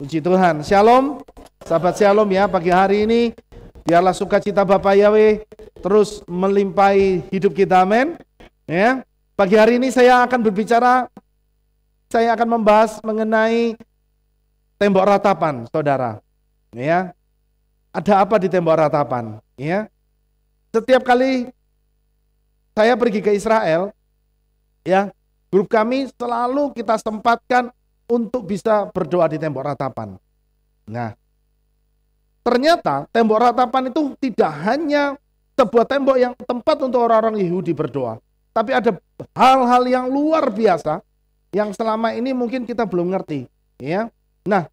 Puji Tuhan. Shalom. Sahabat Shalom ya pagi hari ini biarlah sukacita Bapak Yahweh terus melimpahi hidup kita. Amin. Ya. Pagi hari ini saya akan berbicara saya akan membahas mengenai tembok ratapan, Saudara. Ya. Ada apa di tembok ratapan? Ya. Setiap kali saya pergi ke Israel, ya, grup kami selalu kita sempatkan untuk bisa berdoa di tembok ratapan. Nah, ternyata tembok ratapan itu tidak hanya sebuah tembok yang tempat untuk orang-orang Yahudi berdoa, tapi ada hal-hal yang luar biasa yang selama ini mungkin kita belum ngerti, ya. Nah,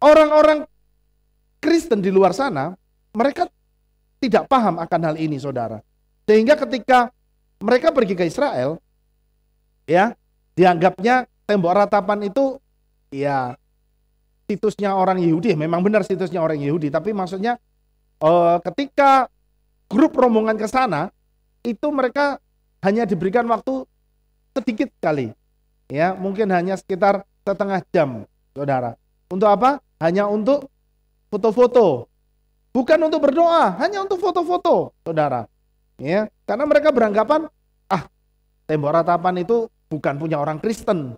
orang-orang Kristen di luar sana, mereka tidak paham akan hal ini, Saudara. Sehingga ketika mereka pergi ke Israel, ya, dianggapnya tembok ratapan itu ya situsnya orang Yahudi memang benar situsnya orang Yahudi tapi maksudnya eh, ketika grup rombongan ke sana itu mereka hanya diberikan waktu sedikit kali ya mungkin hanya sekitar setengah jam saudara untuk apa hanya untuk foto-foto bukan untuk berdoa hanya untuk foto-foto saudara ya karena mereka beranggapan ah tembok ratapan itu bukan punya orang Kristen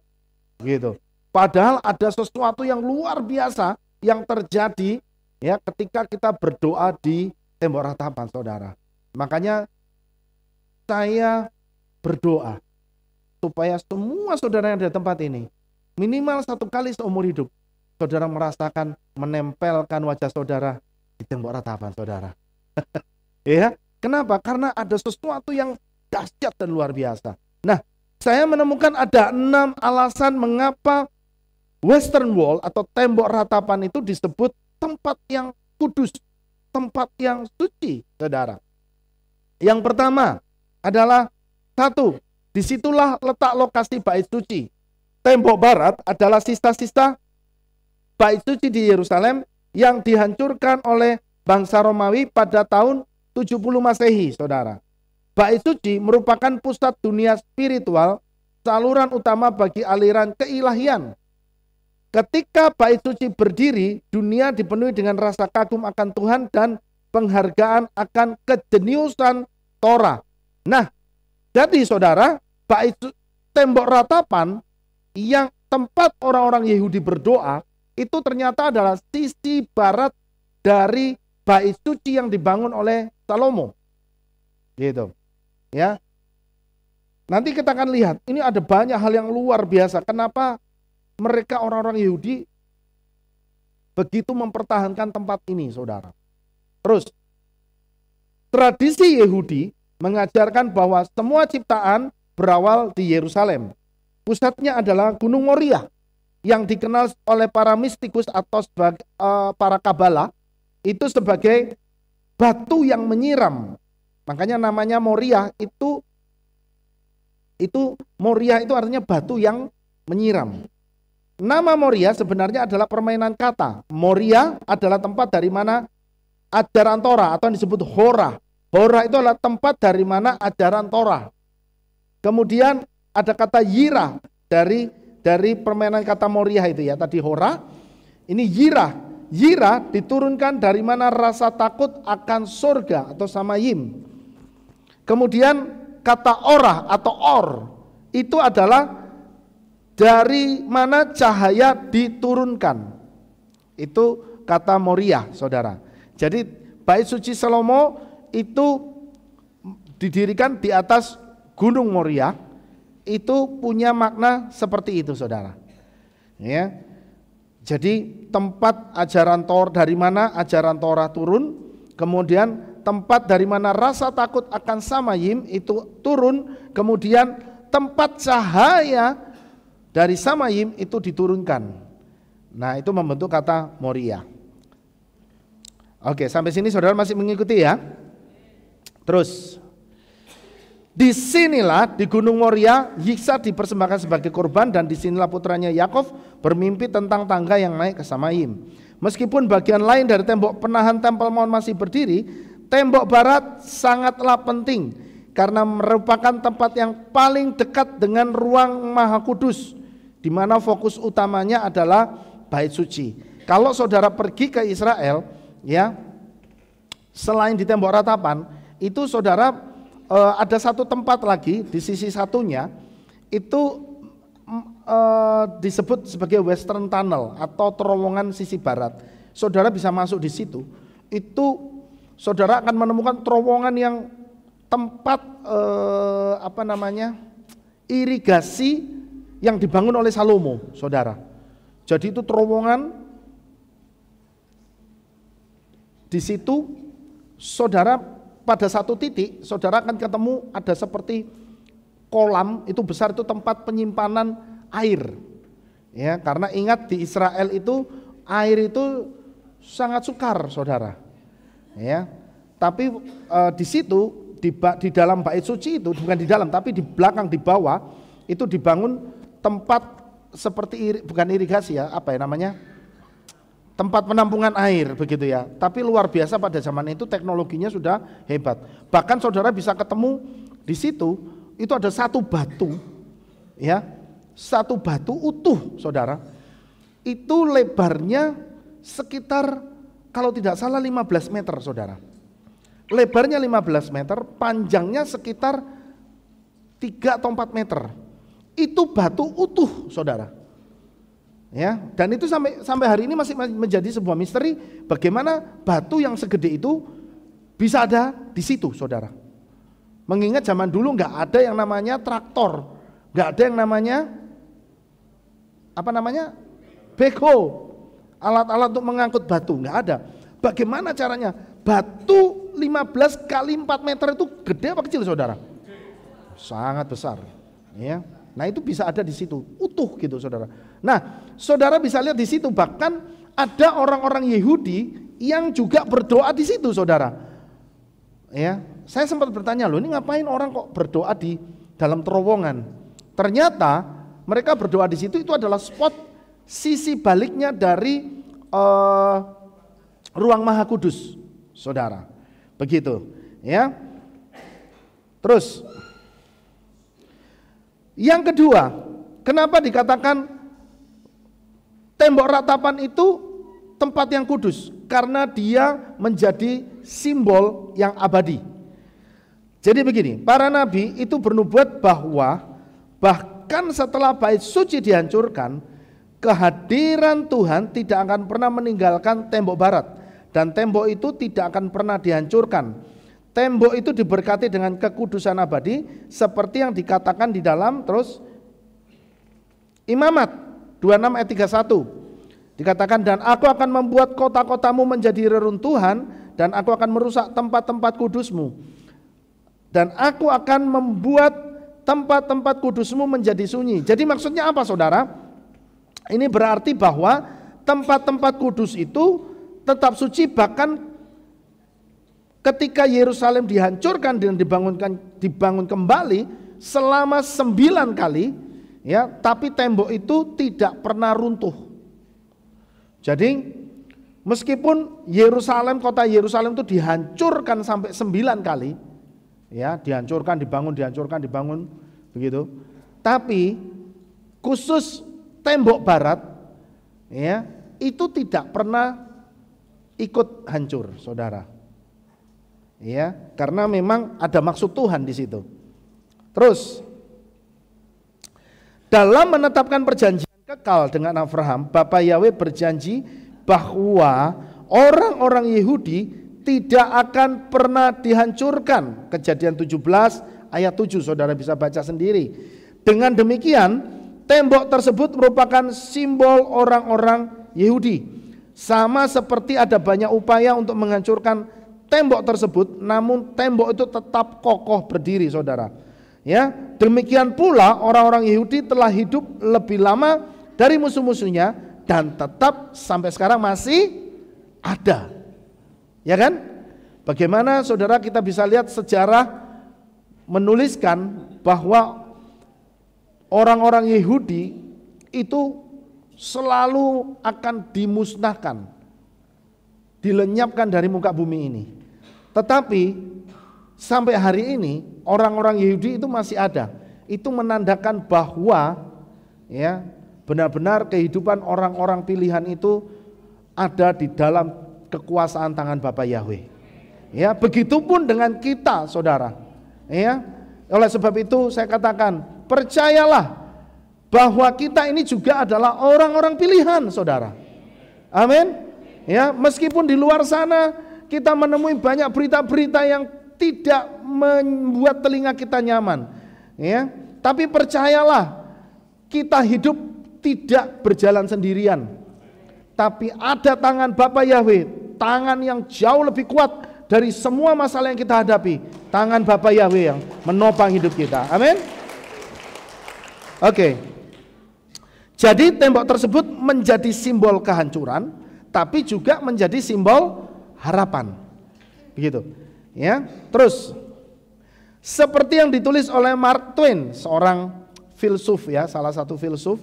Gitu. Padahal ada sesuatu yang luar biasa yang terjadi ya ketika kita berdoa di tembok ratapan saudara. Makanya saya berdoa supaya semua saudara yang ada di tempat ini minimal satu kali seumur hidup saudara merasakan menempelkan wajah saudara di tembok ratapan saudara. ya, kenapa? Karena ada sesuatu yang dahsyat dan luar biasa. Nah, saya menemukan ada enam alasan mengapa Western Wall atau tembok ratapan itu disebut tempat yang kudus, tempat yang suci, saudara. Yang pertama adalah satu, disitulah letak lokasi bait suci. Tembok barat adalah sisa-sisa bait suci di Yerusalem yang dihancurkan oleh bangsa Romawi pada tahun 70 Masehi, saudara. Bait suci merupakan pusat dunia spiritual, saluran utama bagi aliran keilahian. Ketika bait suci berdiri, dunia dipenuhi dengan rasa kagum akan Tuhan dan penghargaan akan kejeniusan Torah. Nah, jadi saudara, bait tembok ratapan yang tempat orang-orang Yahudi berdoa itu ternyata adalah sisi barat dari bait suci yang dibangun oleh Salomo. Gitu. Ya. Nanti kita akan lihat, ini ada banyak hal yang luar biasa. Kenapa mereka orang-orang Yahudi begitu mempertahankan tempat ini, Saudara? Terus tradisi Yahudi mengajarkan bahwa semua ciptaan berawal di Yerusalem. Pusatnya adalah Gunung Moria yang dikenal oleh para mistikus atau sebagai, uh, eh, para kabala itu sebagai batu yang menyiram Makanya namanya Moria itu itu Moria itu artinya batu yang menyiram. Nama Moria sebenarnya adalah permainan kata. Moria adalah tempat dari mana ajaran Torah atau disebut Hora. Hora itu adalah tempat dari mana ajaran Torah. Kemudian ada kata Yira dari dari permainan kata Moria itu ya. Tadi Hora, ini Yira. Yira diturunkan dari mana rasa takut akan surga atau sama Yim. Kemudian kata ora atau or itu adalah dari mana cahaya diturunkan. Itu kata Moria, saudara. Jadi bait suci Salomo itu didirikan di atas Gunung Moria itu punya makna seperti itu, saudara. Ya. Jadi tempat ajaran Tor dari mana ajaran Torah turun, kemudian tempat dari mana rasa takut akan samayim itu turun, kemudian tempat cahaya dari samayim itu diturunkan. Nah, itu membentuk kata moria. Oke, sampai sini saudara masih mengikuti ya. Terus Disinilah di Gunung Moria Yiksa dipersembahkan sebagai korban dan disinilah putranya Yakov bermimpi tentang tangga yang naik ke Samayim. Meskipun bagian lain dari tembok penahan tempel mohon masih berdiri, Tembok barat sangatlah penting karena merupakan tempat yang paling dekat dengan ruang Maha Kudus di mana fokus utamanya adalah bait suci. Kalau saudara pergi ke Israel ya selain di tembok ratapan itu saudara e, ada satu tempat lagi di sisi satunya itu e, disebut sebagai Western Tunnel atau terowongan sisi barat. Saudara bisa masuk di situ. Itu saudara akan menemukan terowongan yang tempat eh, apa namanya irigasi yang dibangun oleh Salomo, saudara. Jadi itu terowongan di situ saudara pada satu titik saudara akan ketemu ada seperti kolam itu besar itu tempat penyimpanan air ya karena ingat di Israel itu air itu sangat sukar saudara ya tapi e, di situ di, di dalam bait suci itu bukan di dalam tapi di belakang di bawah itu dibangun tempat seperti iri, bukan irigasi ya apa ya namanya tempat penampungan air begitu ya tapi luar biasa pada zaman itu teknologinya sudah hebat bahkan saudara bisa ketemu di situ itu ada satu batu ya satu batu utuh saudara itu lebarnya sekitar kalau tidak salah 15 meter saudara. Lebarnya 15 meter, panjangnya sekitar 3 atau 4 meter. Itu batu utuh saudara. Ya, dan itu sampai sampai hari ini masih menjadi sebuah misteri bagaimana batu yang segede itu bisa ada di situ saudara. Mengingat zaman dulu nggak ada yang namanya traktor, nggak ada yang namanya apa namanya beko, Alat-alat untuk mengangkut batu nggak ada. Bagaimana caranya? Batu 15 kali 4 meter itu gede apa kecil saudara? Sangat besar. Ya. Nah itu bisa ada di situ, utuh gitu saudara. Nah saudara bisa lihat di situ bahkan ada orang-orang Yahudi yang juga berdoa di situ saudara. Ya, saya sempat bertanya loh ini ngapain orang kok berdoa di dalam terowongan? Ternyata mereka berdoa di situ itu adalah spot sisi baliknya dari uh, ruang maha kudus, saudara. Begitu, ya. Terus, yang kedua, kenapa dikatakan tembok ratapan itu tempat yang kudus? Karena dia menjadi simbol yang abadi. Jadi begini, para nabi itu bernubuat bahwa bahkan setelah bait suci dihancurkan, kehadiran Tuhan tidak akan pernah meninggalkan tembok barat dan tembok itu tidak akan pernah dihancurkan. Tembok itu diberkati dengan kekudusan abadi seperti yang dikatakan di dalam terus Imamat 26 ayat 31 dikatakan dan aku akan membuat kota-kotamu menjadi reruntuhan dan aku akan merusak tempat-tempat kudusmu dan aku akan membuat tempat-tempat kudusmu menjadi sunyi. Jadi maksudnya apa saudara? Ini berarti bahwa tempat-tempat kudus itu tetap suci bahkan ketika Yerusalem dihancurkan dan dibangunkan dibangun kembali selama sembilan kali ya tapi tembok itu tidak pernah runtuh. Jadi meskipun Yerusalem kota Yerusalem itu dihancurkan sampai sembilan kali ya dihancurkan dibangun dihancurkan dibangun begitu tapi khusus tembok barat ya, itu tidak pernah ikut hancur, Saudara. Ya, karena memang ada maksud Tuhan di situ. Terus dalam menetapkan perjanjian kekal dengan Abraham, Bapak Yahweh berjanji bahwa orang-orang Yahudi tidak akan pernah dihancurkan. Kejadian 17 ayat 7 Saudara bisa baca sendiri. Dengan demikian, Tembok tersebut merupakan simbol orang-orang Yahudi. Sama seperti ada banyak upaya untuk menghancurkan tembok tersebut, namun tembok itu tetap kokoh berdiri, Saudara. Ya, demikian pula orang-orang Yahudi telah hidup lebih lama dari musuh-musuhnya dan tetap sampai sekarang masih ada. Ya kan? Bagaimana Saudara kita bisa lihat sejarah menuliskan bahwa orang-orang Yahudi itu selalu akan dimusnahkan, dilenyapkan dari muka bumi ini. Tetapi sampai hari ini orang-orang Yahudi itu masih ada. Itu menandakan bahwa ya benar-benar kehidupan orang-orang pilihan itu ada di dalam kekuasaan tangan Bapa Yahweh. Ya, begitupun dengan kita, Saudara. Ya. Oleh sebab itu saya katakan percayalah bahwa kita ini juga adalah orang-orang pilihan, saudara. Amin. Ya, meskipun di luar sana kita menemui banyak berita-berita yang tidak membuat telinga kita nyaman, ya. Tapi percayalah, kita hidup tidak berjalan sendirian. Tapi ada tangan Bapa Yahweh, tangan yang jauh lebih kuat dari semua masalah yang kita hadapi. Tangan Bapa Yahweh yang menopang hidup kita. Amin. Oke. Jadi tembok tersebut menjadi simbol kehancuran tapi juga menjadi simbol harapan. Begitu. Ya. Terus seperti yang ditulis oleh Mark Twain, seorang filsuf ya, salah satu filsuf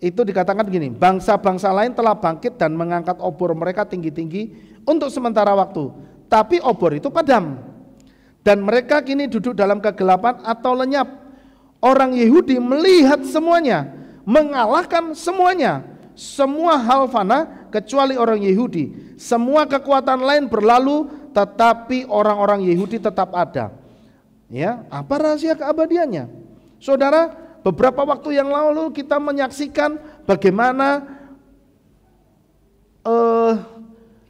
itu dikatakan begini, bangsa-bangsa lain telah bangkit dan mengangkat obor mereka tinggi-tinggi untuk sementara waktu, tapi obor itu padam. Dan mereka kini duduk dalam kegelapan atau lenyap Orang Yahudi melihat semuanya, mengalahkan semuanya. Semua hal fana kecuali orang Yahudi. Semua kekuatan lain berlalu tetapi orang-orang Yahudi tetap ada. Ya, apa rahasia keabadiannya? Saudara, beberapa waktu yang lalu kita menyaksikan bagaimana eh uh,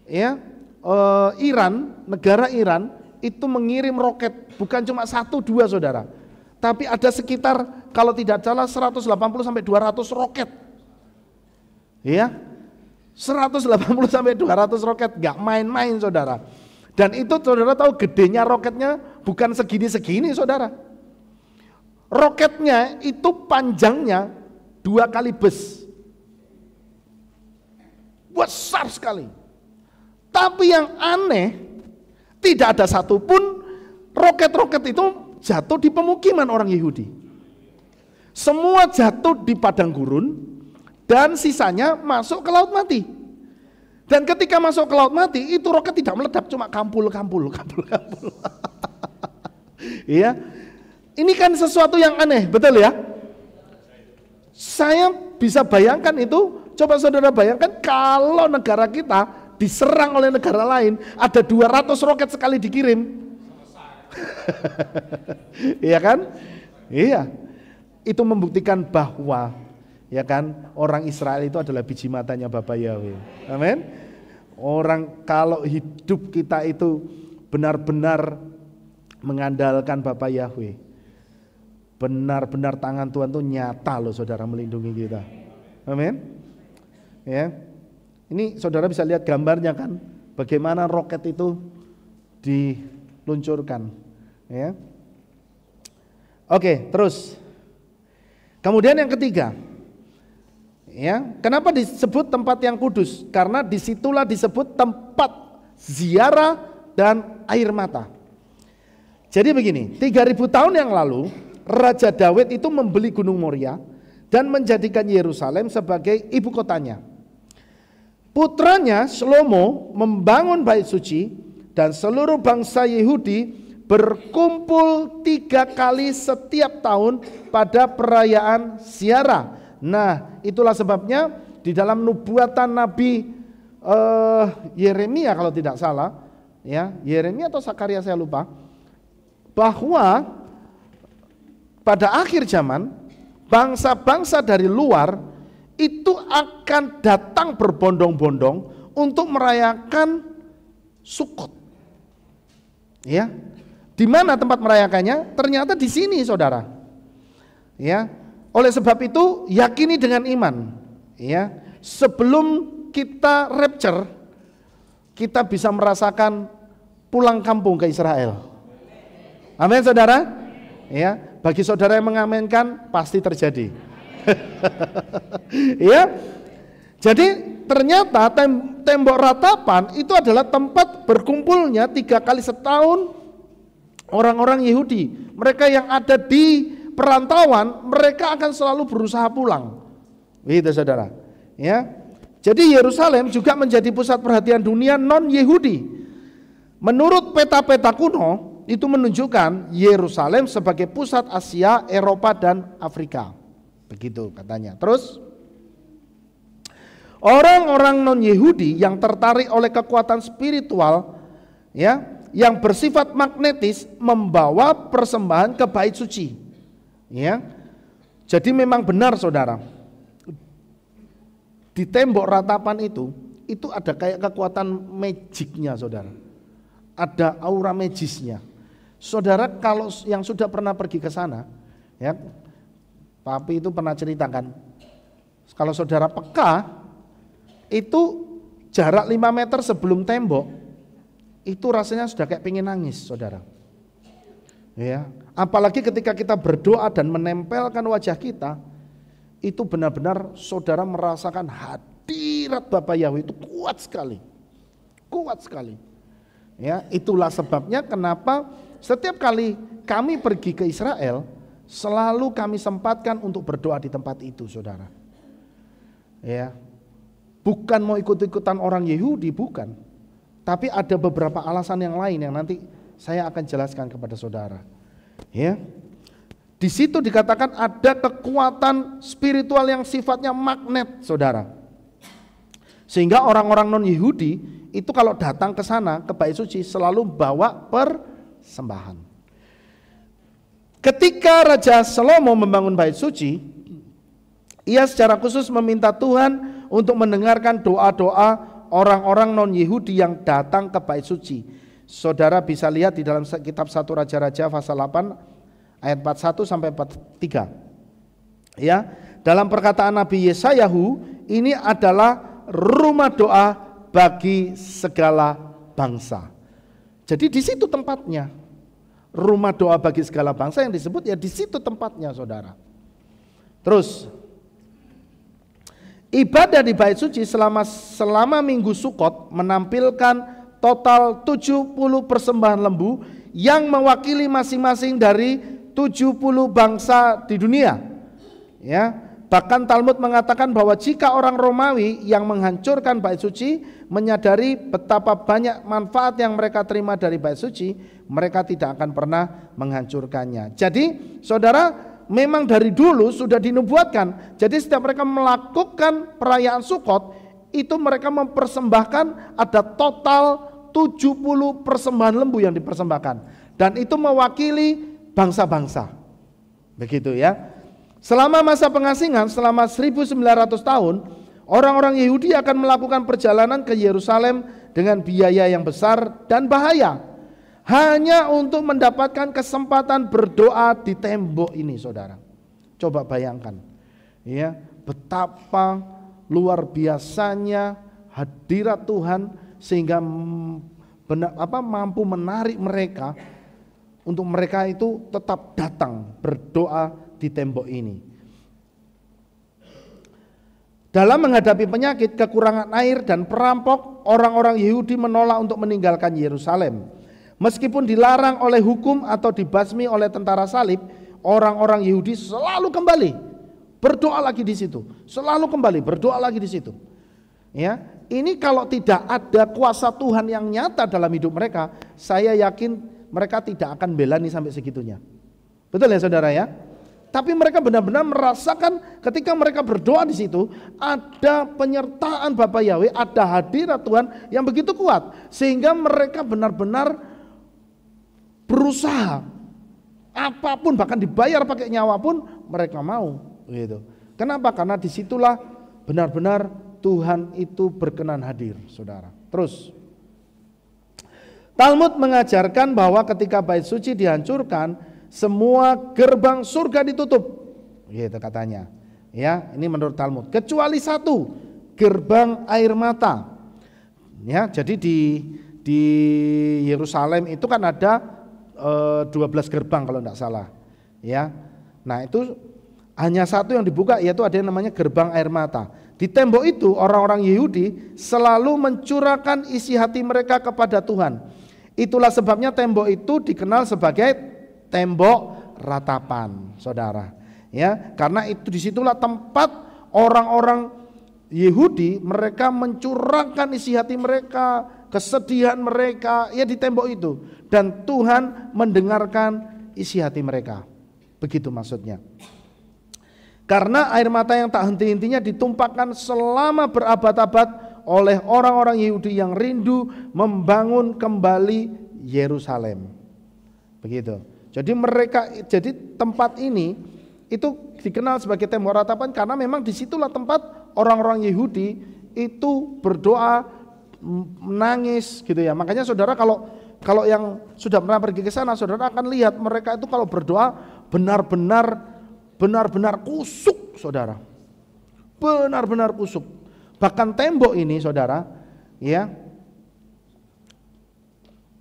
ya, uh, Iran, negara Iran itu mengirim roket bukan cuma satu dua saudara tapi ada sekitar kalau tidak salah 180 sampai 200 roket. Ya. 180 sampai 200 roket, nggak main-main saudara. Dan itu saudara tahu gedenya roketnya bukan segini-segini saudara. Roketnya itu panjangnya dua kali bus. Besar sekali. Tapi yang aneh, tidak ada satupun roket-roket itu jatuh di pemukiman orang Yahudi. Semua jatuh di padang gurun dan sisanya masuk ke laut mati. Dan ketika masuk ke laut mati, itu roket tidak meledak, cuma kampul, kampul, kampul, kampul. Iya. Ini kan sesuatu yang aneh, betul ya? Saya bisa bayangkan itu, coba saudara bayangkan kalau negara kita diserang oleh negara lain, ada 200 roket sekali dikirim, iya kan? Iya. Itu membuktikan bahwa ya kan orang Israel itu adalah biji matanya Bapak Yahweh. Amin. Orang kalau hidup kita itu benar-benar mengandalkan Bapak Yahweh. Benar-benar tangan Tuhan itu nyata loh saudara melindungi kita. Amin. Ya. Ini saudara bisa lihat gambarnya kan bagaimana roket itu di luncurkan ya oke terus kemudian yang ketiga ya kenapa disebut tempat yang kudus karena disitulah disebut tempat ziarah dan air mata jadi begini 3000 tahun yang lalu Raja Dawid itu membeli Gunung Moria dan menjadikan Yerusalem sebagai ibu kotanya. Putranya Shlomo membangun bait suci dan seluruh bangsa Yahudi berkumpul tiga kali setiap tahun pada perayaan siara. Nah, itulah sebabnya di dalam nubuatan Nabi uh, Yeremia kalau tidak salah, ya Yeremia atau Sakaria saya lupa, bahwa pada akhir zaman bangsa-bangsa dari luar itu akan datang berbondong-bondong untuk merayakan Sukot Ya. Di mana tempat merayakannya? Ternyata di sini, Saudara. Ya. Oleh sebab itu, yakini dengan iman, ya. Sebelum kita rapture, kita bisa merasakan pulang kampung ke Israel. Amin, Saudara. Ya, bagi saudara yang mengaminkan pasti terjadi. ya, jadi ternyata tem tembok ratapan itu adalah tempat berkumpulnya tiga kali setahun orang-orang Yahudi. Mereka yang ada di perantauan, mereka akan selalu berusaha pulang. Begitu saudara. Ya. Jadi Yerusalem juga menjadi pusat perhatian dunia non Yahudi. Menurut peta-peta kuno itu menunjukkan Yerusalem sebagai pusat Asia, Eropa dan Afrika. Begitu katanya. Terus Orang-orang non-Yahudi yang tertarik oleh kekuatan spiritual ya, yang bersifat magnetis membawa persembahan ke bait suci. Ya. Jadi memang benar Saudara. Di tembok ratapan itu itu ada kayak kekuatan magicnya Saudara. Ada aura magisnya. Saudara kalau yang sudah pernah pergi ke sana, ya, tapi itu pernah ceritakan. Kalau saudara peka, itu jarak 5 meter sebelum tembok itu rasanya sudah kayak pingin nangis saudara ya apalagi ketika kita berdoa dan menempelkan wajah kita itu benar-benar saudara merasakan hadirat Bapak Yahweh itu kuat sekali kuat sekali ya itulah sebabnya kenapa setiap kali kami pergi ke Israel selalu kami sempatkan untuk berdoa di tempat itu saudara ya Bukan mau ikut-ikutan orang Yahudi, bukan. Tapi ada beberapa alasan yang lain yang nanti saya akan jelaskan kepada saudara. Ya. Di situ dikatakan ada kekuatan spiritual yang sifatnya magnet, saudara. Sehingga orang-orang non-Yahudi itu kalau datang ke sana ke Bait Suci selalu bawa persembahan. Ketika Raja Salomo membangun Bait Suci, ia secara khusus meminta Tuhan untuk mendengarkan doa-doa orang-orang non-Yahudi yang datang ke Bait Suci. Saudara bisa lihat di dalam kitab satu Raja-Raja pasal 8 ayat 41 sampai 43. Ya, dalam perkataan Nabi Yesayahu, ini adalah rumah doa bagi segala bangsa. Jadi di situ tempatnya. Rumah doa bagi segala bangsa yang disebut ya di situ tempatnya, Saudara. Terus Ibadah di bait suci selama selama minggu Sukot menampilkan total 70 persembahan lembu yang mewakili masing-masing dari 70 bangsa di dunia. Ya, Bahkan Talmud mengatakan bahwa jika orang Romawi yang menghancurkan bait suci menyadari betapa banyak manfaat yang mereka terima dari bait suci, mereka tidak akan pernah menghancurkannya. Jadi, saudara, memang dari dulu sudah dinubuatkan. Jadi setiap mereka melakukan perayaan Sukot, itu mereka mempersembahkan ada total 70 persembahan lembu yang dipersembahkan. Dan itu mewakili bangsa-bangsa. Begitu ya. Selama masa pengasingan, selama 1900 tahun, orang-orang Yahudi akan melakukan perjalanan ke Yerusalem dengan biaya yang besar dan bahaya hanya untuk mendapatkan kesempatan berdoa di tembok ini, saudara. Coba bayangkan, ya betapa luar biasanya hadirat Tuhan sehingga benar, apa mampu menarik mereka untuk mereka itu tetap datang berdoa di tembok ini. Dalam menghadapi penyakit, kekurangan air dan perampok, orang-orang Yahudi menolak untuk meninggalkan Yerusalem. Meskipun dilarang oleh hukum atau dibasmi oleh tentara salib, orang-orang Yahudi selalu kembali berdoa lagi di situ, selalu kembali berdoa lagi di situ. Ya, ini kalau tidak ada kuasa Tuhan yang nyata dalam hidup mereka, saya yakin mereka tidak akan bela belani sampai segitunya. Betul ya saudara ya? Tapi mereka benar-benar merasakan ketika mereka berdoa di situ ada penyertaan Bapak Yahweh, ada hadirat Tuhan yang begitu kuat sehingga mereka benar-benar berusaha apapun bahkan dibayar pakai nyawa pun mereka mau gitu. Kenapa? Karena disitulah benar-benar Tuhan itu berkenan hadir, saudara. Terus, Talmud mengajarkan bahwa ketika bait suci dihancurkan, semua gerbang surga ditutup, gitu katanya. Ya, ini menurut Talmud. Kecuali satu, gerbang air mata. Ya, jadi di di Yerusalem itu kan ada 12 eh, gerbang kalau tidak salah ya nah itu hanya satu yang dibuka yaitu ada yang namanya gerbang air mata di tembok itu orang-orang Yahudi selalu mencurahkan isi hati mereka kepada Tuhan itulah sebabnya tembok itu dikenal sebagai tembok ratapan saudara ya karena itu disitulah tempat orang-orang Yahudi mereka mencurahkan isi hati mereka kesedihan mereka ya di tembok itu dan Tuhan mendengarkan isi hati mereka. Begitu maksudnya. Karena air mata yang tak henti-hentinya ditumpahkan selama berabad-abad oleh orang-orang Yahudi yang rindu membangun kembali Yerusalem. Begitu. Jadi mereka jadi tempat ini itu dikenal sebagai tembok ratapan karena memang disitulah tempat orang-orang Yahudi itu berdoa menangis gitu ya. Makanya saudara kalau kalau yang sudah pernah pergi ke sana, saudara akan lihat mereka itu kalau berdoa benar-benar benar-benar kusuk, saudara. Benar-benar kusuk. Bahkan tembok ini, saudara, ya.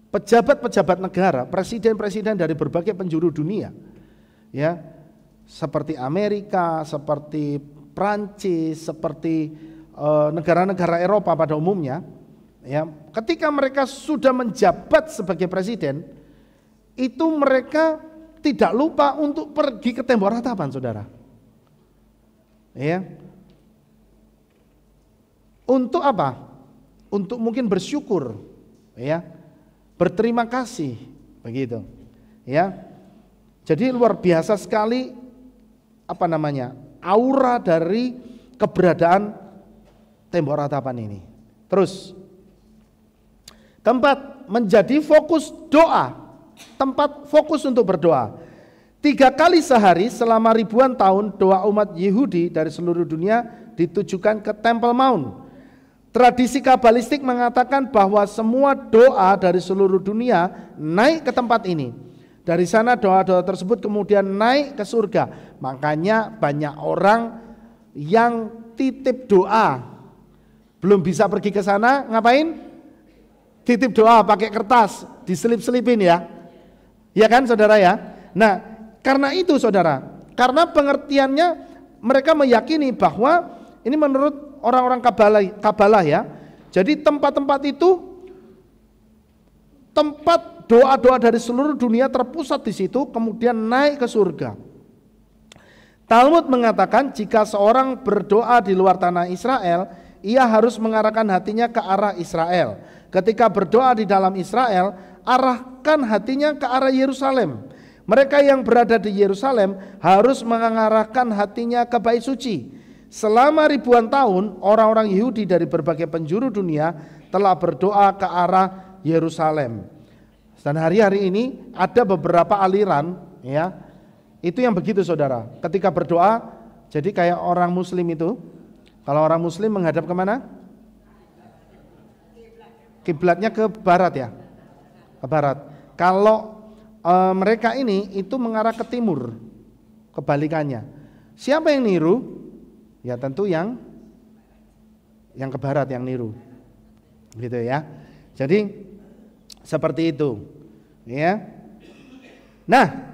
Pejabat-pejabat negara, presiden-presiden dari berbagai penjuru dunia, ya, seperti Amerika, seperti Prancis, seperti eh, negara-negara Eropa pada umumnya, Ya, ketika mereka sudah menjabat sebagai presiden, itu mereka tidak lupa untuk pergi ke tembok ratapan, saudara. Ya, untuk apa? Untuk mungkin bersyukur, ya, berterima kasih, begitu, ya. Jadi luar biasa sekali apa namanya aura dari keberadaan tembok ratapan ini. Terus Tempat menjadi fokus doa. Tempat fokus untuk berdoa. Tiga kali sehari selama ribuan tahun doa umat Yahudi dari seluruh dunia ditujukan ke Temple Mount. Tradisi kabalistik mengatakan bahwa semua doa dari seluruh dunia naik ke tempat ini. Dari sana doa-doa tersebut kemudian naik ke surga. Makanya banyak orang yang titip doa belum bisa pergi ke sana, ngapain? titip doa pakai kertas, diselip-selipin ya. Ya kan saudara ya? Nah, karena itu saudara, karena pengertiannya mereka meyakini bahwa ini menurut orang-orang Kabalah, Kabalah ya. Jadi tempat-tempat itu tempat doa-doa dari seluruh dunia terpusat di situ kemudian naik ke surga. Talmud mengatakan jika seorang berdoa di luar tanah Israel, ia harus mengarahkan hatinya ke arah Israel ketika berdoa di dalam Israel, arahkan hatinya ke arah Yerusalem. Mereka yang berada di Yerusalem harus mengarahkan hatinya ke Bait Suci. Selama ribuan tahun, orang-orang Yahudi dari berbagai penjuru dunia telah berdoa ke arah Yerusalem. Dan hari-hari ini ada beberapa aliran, ya, itu yang begitu saudara. Ketika berdoa, jadi kayak orang Muslim itu, kalau orang Muslim menghadap kemana? kiblatnya ke barat ya ke barat kalau e, mereka ini itu mengarah ke timur kebalikannya siapa yang niru ya tentu yang yang ke barat yang niru gitu ya jadi seperti itu ya nah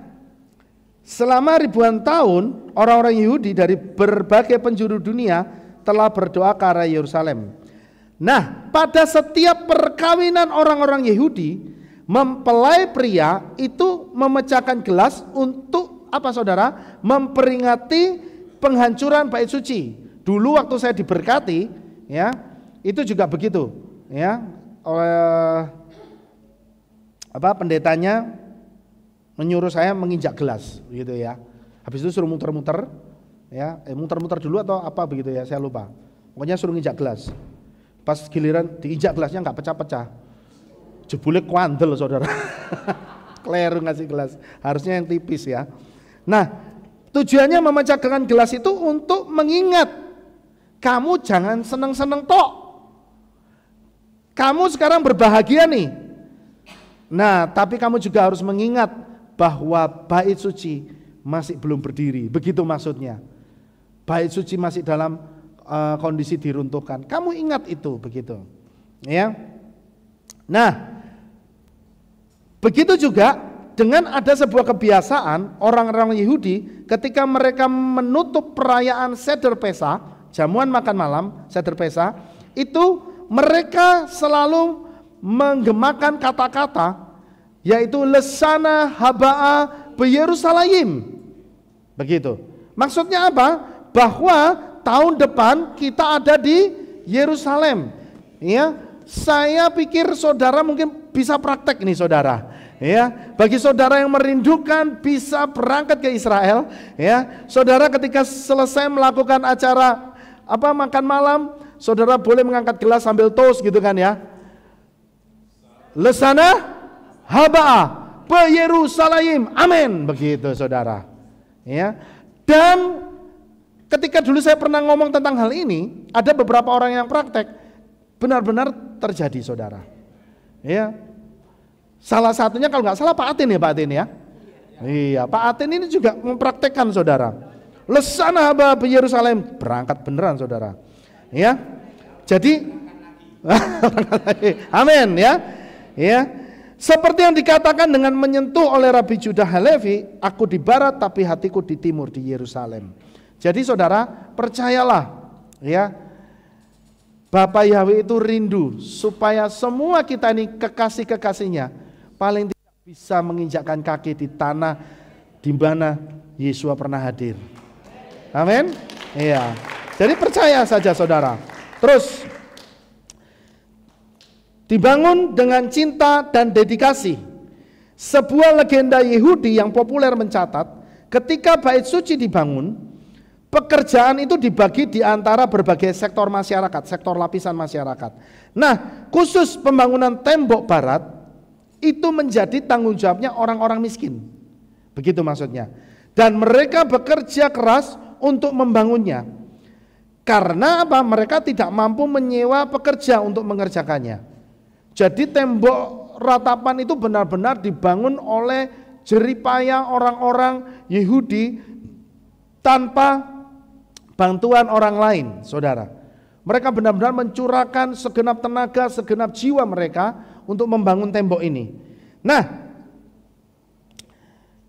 Selama ribuan tahun, orang-orang Yahudi dari berbagai penjuru dunia telah berdoa ke arah Yerusalem. Nah, pada setiap perkawinan orang-orang Yahudi, mempelai pria itu memecahkan gelas untuk apa saudara? Memperingati penghancuran bait suci. Dulu waktu saya diberkati, ya, itu juga begitu, ya, oleh apa pendetanya menyuruh saya menginjak gelas, gitu ya. Habis itu suruh muter-muter, ya, eh, muter-muter dulu atau apa begitu ya, saya lupa. Pokoknya suruh nginjak gelas. Pas giliran diinjak gelasnya nggak pecah-pecah. Jebule kuandel saudara. Kleru ngasih gelas. Harusnya yang tipis ya. Nah, tujuannya memecah dengan gelas itu untuk mengingat kamu jangan seneng-seneng tok. Kamu sekarang berbahagia nih. Nah, tapi kamu juga harus mengingat bahwa bait suci masih belum berdiri. Begitu maksudnya. Bait suci masih dalam uh, kondisi diruntuhkan. Kamu ingat itu begitu. Ya. Nah, begitu juga dengan ada sebuah kebiasaan orang-orang Yahudi ketika mereka menutup perayaan Seder Pesa, jamuan makan malam Seder Pesa, itu mereka selalu menggemakan kata-kata yaitu lesana haba'a be Yerusalem. Begitu. Maksudnya apa? Bahwa tahun depan kita ada di Yerusalem. Ya, saya pikir saudara mungkin bisa praktek nih saudara. Ya, bagi saudara yang merindukan bisa berangkat ke Israel, ya. Saudara ketika selesai melakukan acara apa makan malam, saudara boleh mengangkat gelas sambil toast gitu kan ya. Lesana haba'a be Yerusalem. Amin. Begitu saudara. Ya. Dan Ketika dulu saya pernah ngomong tentang hal ini, ada beberapa orang yang praktek, benar-benar terjadi saudara. Ya, salah satunya kalau nggak salah Pak Atin ya Pak Atin ya. Iya, Pak Atin ini juga mempraktekkan saudara. Lesana haba Yerusalem berangkat beneran saudara. Ya, jadi Amin ya. Ya. Seperti yang dikatakan dengan menyentuh oleh Rabi Judah Halevi, aku di barat tapi hatiku di timur di Yerusalem. Jadi saudara, percayalah ya. Bapak Yahweh itu rindu supaya semua kita ini kekasih-kekasihnya paling tidak bisa menginjakkan kaki di tanah di mana Yesus pernah hadir. Amin. Iya. Jadi percaya saja saudara. Terus dibangun dengan cinta dan dedikasi. Sebuah legenda Yahudi yang populer mencatat ketika bait suci dibangun, pekerjaan itu dibagi di antara berbagai sektor masyarakat, sektor lapisan masyarakat. Nah, khusus pembangunan tembok barat itu menjadi tanggung jawabnya orang-orang miskin. Begitu maksudnya. Dan mereka bekerja keras untuk membangunnya. Karena apa? Mereka tidak mampu menyewa pekerja untuk mengerjakannya. Jadi tembok ratapan itu benar-benar dibangun oleh jeripaya orang-orang Yahudi tanpa bantuan orang lain, saudara. Mereka benar-benar mencurahkan segenap tenaga, segenap jiwa mereka untuk membangun tembok ini. Nah,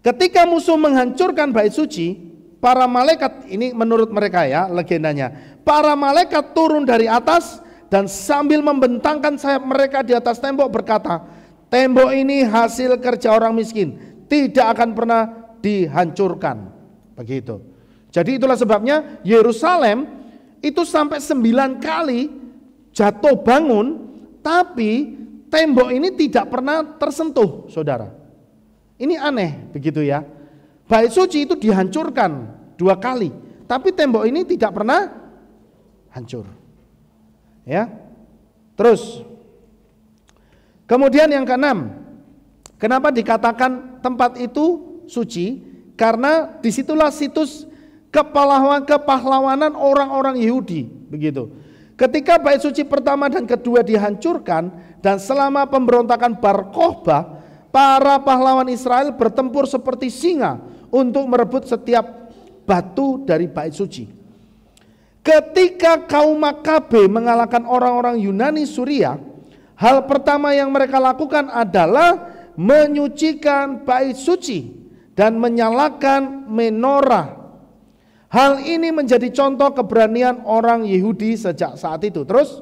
ketika musuh menghancurkan bait suci, para malaikat ini menurut mereka ya legendanya, para malaikat turun dari atas dan sambil membentangkan sayap mereka di atas tembok berkata, tembok ini hasil kerja orang miskin, tidak akan pernah dihancurkan. Begitu. Jadi itulah sebabnya Yerusalem itu sampai sembilan kali jatuh bangun, tapi tembok ini tidak pernah tersentuh, saudara. Ini aneh begitu ya. Bait suci itu dihancurkan dua kali, tapi tembok ini tidak pernah hancur. Ya. Terus Kemudian yang keenam, kenapa dikatakan tempat itu suci? Karena disitulah situs kepahlawan kepahlawanan orang-orang Yahudi begitu. Ketika bait suci pertama dan kedua dihancurkan dan selama pemberontakan Bar Kokhba, para pahlawan Israel bertempur seperti singa untuk merebut setiap batu dari bait suci. Ketika kaum Makabe mengalahkan orang-orang Yunani Suria, hal pertama yang mereka lakukan adalah menyucikan bait suci dan menyalakan menorah Hal ini menjadi contoh keberanian orang Yahudi sejak saat itu. Terus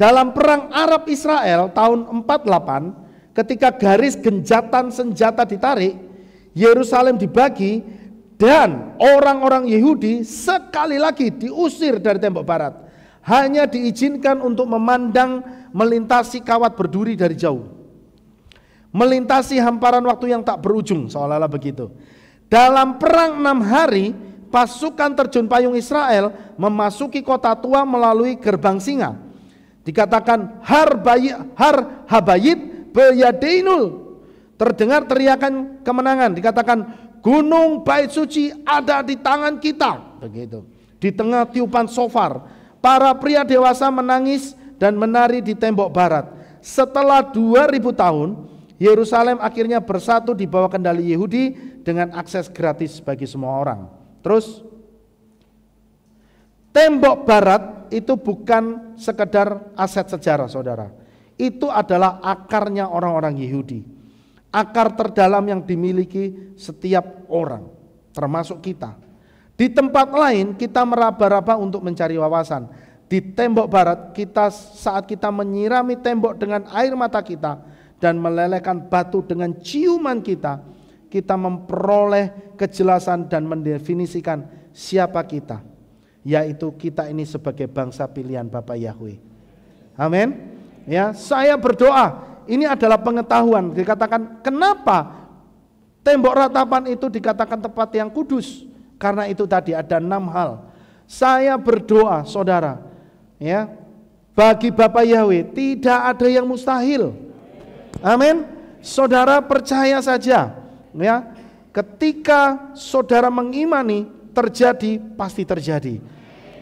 dalam perang Arab Israel tahun 48 ketika garis genjatan senjata ditarik, Yerusalem dibagi dan orang-orang Yahudi sekali lagi diusir dari tembok barat. Hanya diizinkan untuk memandang melintasi kawat berduri dari jauh. Melintasi hamparan waktu yang tak berujung, seolah-olah begitu. Dalam perang enam hari, pasukan terjun payung Israel memasuki kota tua melalui gerbang singa. Dikatakan har, bayi, har habayit beyadeinul. Terdengar teriakan kemenangan. Dikatakan gunung bait suci ada di tangan kita. Begitu. Di tengah tiupan sofar, para pria dewasa menangis dan menari di tembok barat. Setelah 2000 tahun, Yerusalem akhirnya bersatu di bawah kendali Yahudi dengan akses gratis bagi semua orang. Terus tembok barat itu bukan sekedar aset sejarah saudara. Itu adalah akarnya orang-orang Yahudi. Akar terdalam yang dimiliki setiap orang, termasuk kita. Di tempat lain kita meraba-raba untuk mencari wawasan. Di tembok barat kita saat kita menyirami tembok dengan air mata kita dan melelehkan batu dengan ciuman kita, kita memperoleh kejelasan dan mendefinisikan siapa kita, yaitu kita ini sebagai bangsa pilihan Bapak Yahweh. Amin. Ya, saya berdoa. Ini adalah pengetahuan. Dikatakan kenapa tembok ratapan itu dikatakan tempat yang kudus? Karena itu tadi ada enam hal. Saya berdoa, saudara. Ya, bagi Bapak Yahweh tidak ada yang mustahil. Amin. Saudara percaya saja ya ketika saudara mengimani terjadi pasti terjadi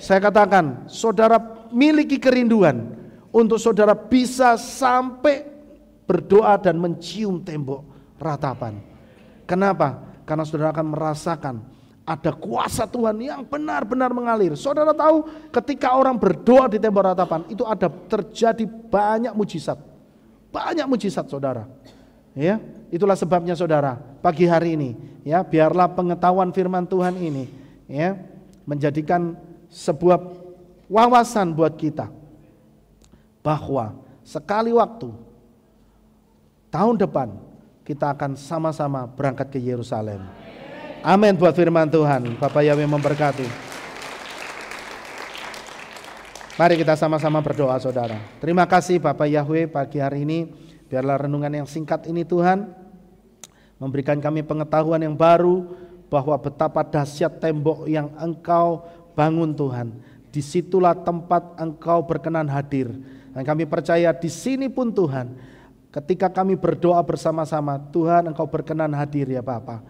saya katakan saudara miliki kerinduan untuk saudara bisa sampai berdoa dan mencium tembok ratapan kenapa karena saudara akan merasakan ada kuasa Tuhan yang benar-benar mengalir. Saudara tahu ketika orang berdoa di tembok ratapan itu ada terjadi banyak mujizat. Banyak mujizat saudara. Ya, itulah sebabnya saudara, pagi hari ini ya, biarlah pengetahuan firman Tuhan ini ya menjadikan sebuah wawasan buat kita bahwa sekali waktu tahun depan kita akan sama-sama berangkat ke Yerusalem. Amin buat firman Tuhan. Bapak Yahweh memberkati. Mari kita sama-sama berdoa saudara. Terima kasih Bapak Yahweh pagi hari ini Biarlah renungan yang singkat ini Tuhan memberikan kami pengetahuan yang baru bahwa betapa dahsyat tembok yang Engkau bangun Tuhan. Disitulah tempat Engkau berkenan hadir. Dan kami percaya di sini pun Tuhan, ketika kami berdoa bersama-sama, Tuhan Engkau berkenan hadir ya Bapak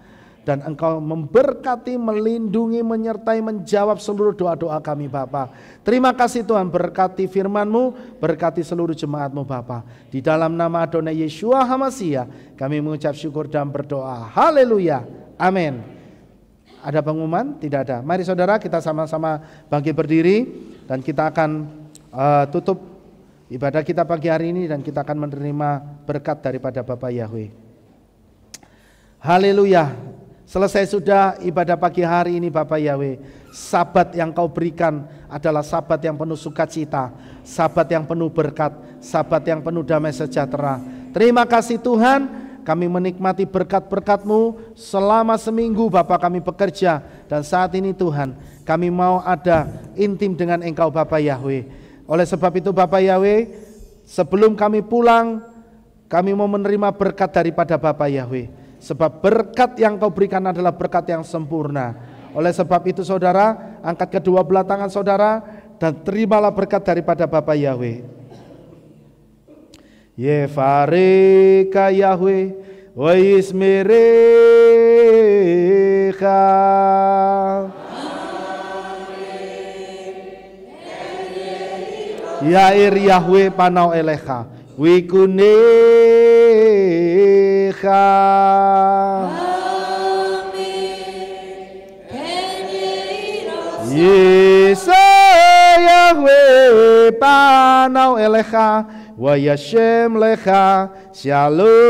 dan engkau memberkati, melindungi, menyertai, menjawab seluruh doa-doa kami Bapa. Terima kasih Tuhan berkati FirmanMu, berkati seluruh jemaatMu, Bapa. Di dalam nama Adonai Yeshua Hamasia kami mengucap syukur dan berdoa. Haleluya. Amin. Ada pengumuman? Tidak ada. Mari saudara kita sama-sama bangkit berdiri dan kita akan uh, tutup ibadah kita pagi hari ini dan kita akan menerima berkat daripada Bapak Yahweh. Haleluya. Selesai sudah ibadah pagi hari ini Bapak Yahweh. Sabat yang kau berikan adalah sabat yang penuh sukacita, sabat yang penuh berkat, sabat yang penuh damai sejahtera. Terima kasih Tuhan, kami menikmati berkat berkatmu selama seminggu Bapak kami bekerja dan saat ini Tuhan, kami mau ada intim dengan Engkau Bapak Yahweh. Oleh sebab itu Bapak Yahweh, sebelum kami pulang, kami mau menerima berkat daripada Bapak Yahweh Sebab berkat yang kau berikan adalah berkat yang sempurna. Oleh sebab itu saudara, angkat kedua belah tangan saudara dan terimalah berkat daripada Bapa Yahweh. Yefareka Yahweh wa Yair Yahweh panau elecha wikune Jehovah. Yahweh Panau Elecha Wa Yashem Lecha Shalom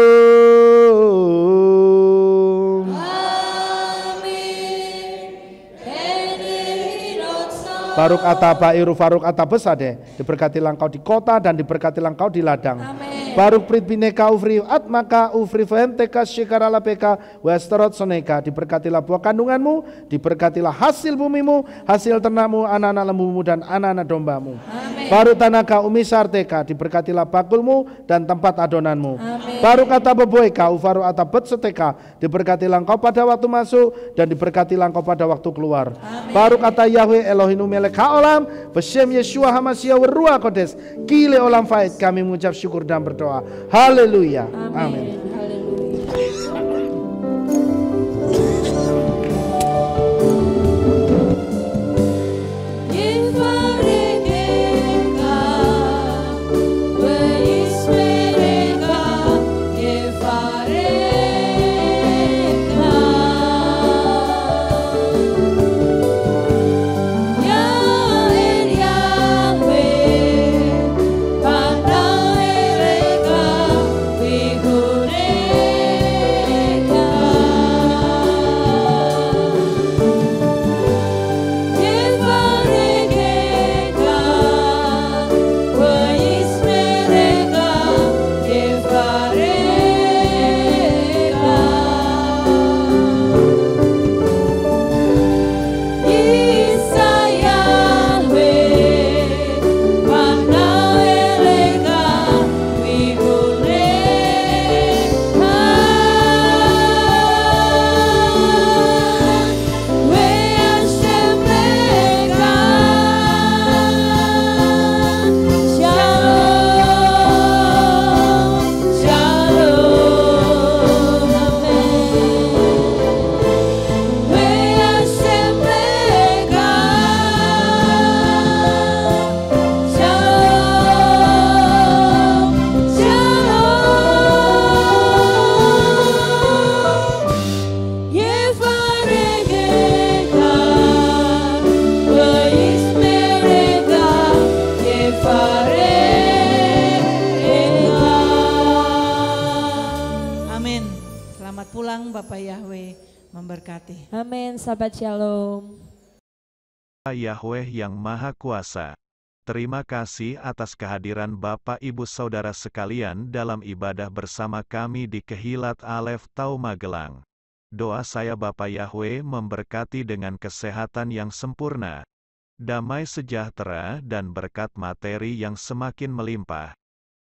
Baruk atapa iru faruk atapa sade diberkati langkau di kota dan diberkati Langkau di ladang Amin. Baru prit bineka ufri at maka ufri fenteka syikarala peka westerot soneka. Diberkatilah buah kandunganmu, diberkatilah hasil bumimu, hasil ternakmu, anak-anak lembumu dan anak-anak dombamu. Amin. Baru tanaka umisarteka sarteka, diberkatilah bakulmu dan tempat adonanmu. Amin. Baru kata beboeka ufaru atabet seteka, diberkatilah engkau pada waktu masuk dan diberkatilah engkau pada waktu keluar. Amin. Baru kata Yahweh Elohimu melek haolam, besyem Yeshua hamasya kodes, kile olam faid kami mengucap syukur dan berdoa. kutoa. Haleluya, amen, amen. sahabat Shalom. Ya Yahweh yang Maha Kuasa. Terima kasih atas kehadiran Bapak Ibu Saudara sekalian dalam ibadah bersama kami di Kehilat Alef Tau Magelang. Doa saya Bapak Yahweh memberkati dengan kesehatan yang sempurna, damai sejahtera dan berkat materi yang semakin melimpah.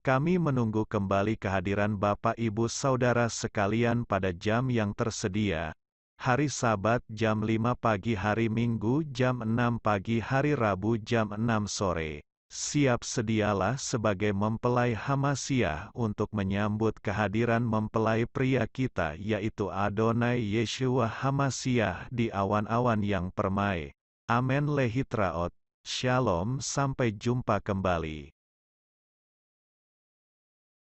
Kami menunggu kembali kehadiran Bapak Ibu Saudara sekalian pada jam yang tersedia hari Sabat jam 5 pagi hari Minggu jam 6 pagi hari Rabu jam 6 sore. Siap sedialah sebagai mempelai Hamasiah untuk menyambut kehadiran mempelai pria kita yaitu Adonai Yeshua Hamasiah di awan-awan yang permai. Amin lehitraot. Shalom sampai jumpa kembali.